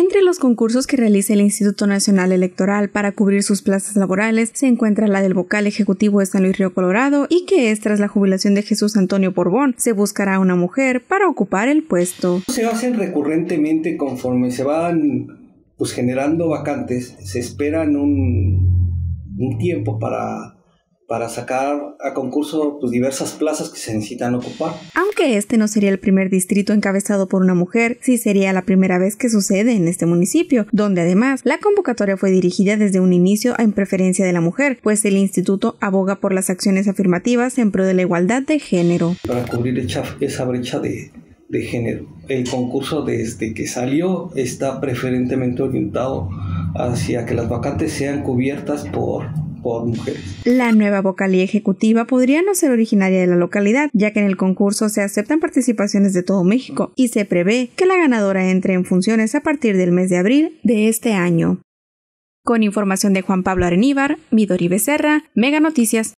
Entre los concursos que realiza el Instituto Nacional Electoral para cubrir sus plazas laborales se encuentra la del vocal ejecutivo de San Luis Río Colorado y que es tras la jubilación de Jesús Antonio Borbón. Se buscará una mujer para ocupar el puesto. Se hacen recurrentemente conforme se van pues generando vacantes, se esperan un tiempo para para sacar a concurso pues, diversas plazas que se necesitan ocupar. Aunque este no sería el primer distrito encabezado por una mujer, sí sería la primera vez que sucede en este municipio, donde además la convocatoria fue dirigida desde un inicio en preferencia de la mujer, pues el instituto aboga por las acciones afirmativas en pro de la igualdad de género. Para cubrir esa brecha de, de género. El concurso desde que salió está preferentemente orientado hacia que las vacantes sean cubiertas por la nueva vocalía ejecutiva podría no ser originaria de la localidad, ya que en el concurso se aceptan participaciones de todo México y se prevé que la ganadora entre en funciones a partir del mes de abril de este año. Con información de Juan Pablo Areníbar, Midori Becerra, Mega Noticias.